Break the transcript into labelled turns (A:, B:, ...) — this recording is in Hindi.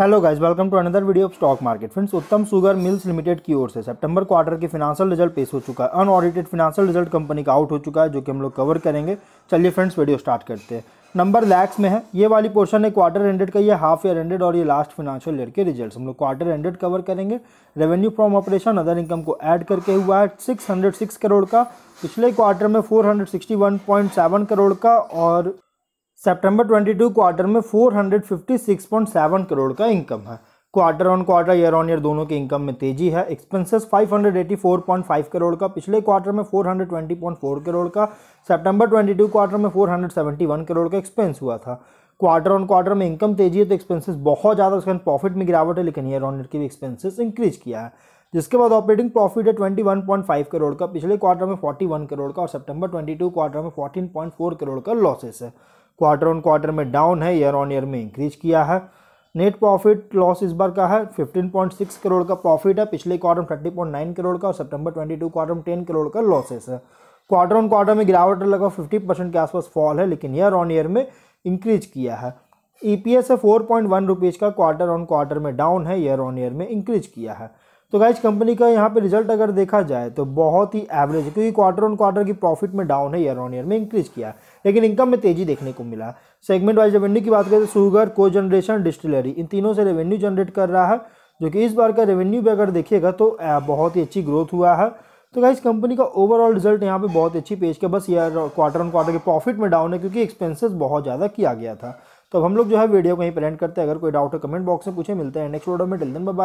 A: hello guys welcome to another video of stock market friends Uttam sugar mills limited की ओर से सितंबर क्वार्टर के फिनांशियल रिजल्ट पेश हो चुका है अनऑडिटेड फिनांशियल रिजल्ट कंपनी का आउट हो चुका है जो कि हम लोग कवर करेंगे चलिए फ्रेंड्स वीडियो स्टार्ट करते हैं नंबर लैक्स में है ये वाली पोर्शन है क्वार्टर एंडेड का ये हाफ ईयर एंडेड और ये लास्ट फिनेंशियल ईयर के रिजल्ट्स हम लोग क्वार्टर एंडेड कवर करेंगे revenue from operation other income को ऐड करके हुआ है 606 करोड़ का पिछले क्वार्टर में 461.7 करोड़ का और सितंबर 22 क्वार्टर में 456.7 करोड़ का इनकम है quarter on quarter year on year दोनों के इनकम में तेजी है एक्सपेंसेस 584.5 करोड़ का पिछले क्वार्टर में 420.4 करोड़ का सितंबर 22 क्वार्टर में 471 करोड़ का एक्सपेंस हुआ था क्वार्टर ऑन क्वार्टर में इनकम तेजी है तो एक्सपेंसेस बहुत ज़्यादा उसके प्रॉफिट में गिरावट है लेकिन ईयर ऑन ईयर की भी एक्सपेंसेस इंक्रीज किया है जिसके बाद ऑपरेटिंग प्रॉफिट है फाइव करोड़ का पिछले क्वार्टर में वन करोड़ का और ट्वेंटी टू क्वार्टर में फोर करोड़ का लॉसेस है क्वार्टर ऑन क्वार्टर में डाउन है ईयर ऑन ईयर में इंक्रीज किया है नेट प्रॉफिट लॉस इस बार का है 15.6 करोड़ का प्रॉफिट है पिछले क्वार्टर में 30.9 करोड़ का और सितंबर 22 क्वार्टर में 10 करोड़ का लॉसेस है क्वार्टर ऑन क्वार्टर में गिरावट लगभग 50 परसेंट के आसपास फॉल है लेकिन ईयर ऑन ईयर में इंक्रीज किया है ई पी एस है फोर पॉइंट वन रुपीज़ का क्वार्टर ऑन क्वार्टर में डाउन है ईयर ऑन ईयर में इंक्रीज किया है तो गाइज कंपनी का यहाँ पे रिजल्ट अगर देखा जाए तो बहुत ही एवरेज है क्योंकि क्वार्टर ऑन क्वार्टर की प्रॉफिट में डाउन है ईयर ऑन ईयर में इंक्रीज किया लेकिन इनकम में तेजी देखने को मिला सेगमेंट वाइज रेवेन्यू की बात करें तो सुगर को जनरेशन डिस्टिलरी इन तीनों से रेवेन्यू जनरेट कर रहा है जो कि इस बार का रेवेन्यू भी अगर देखिएगा तो बहुत ही अच्छी ग्रोथ हुआ है तो गाइज कंपनी का ओवरऑल रिजल्ट यहाँ पे बहुत अच्छी पेश किया बस ईयर क्वार्टर ऑन क्वार्टर के प्रॉफिट में डाउन है क्योंकि एक्सपेंसिस बहुत ज़्यादा किया गया था तो हम लोग जो है वीडियो को यहीं पर एंड करते हैं अगर कोई डाउट है कमेंट बॉक्स में पूछे मिलते हैं नेक्स्ट वीडियो में डिलदन बाय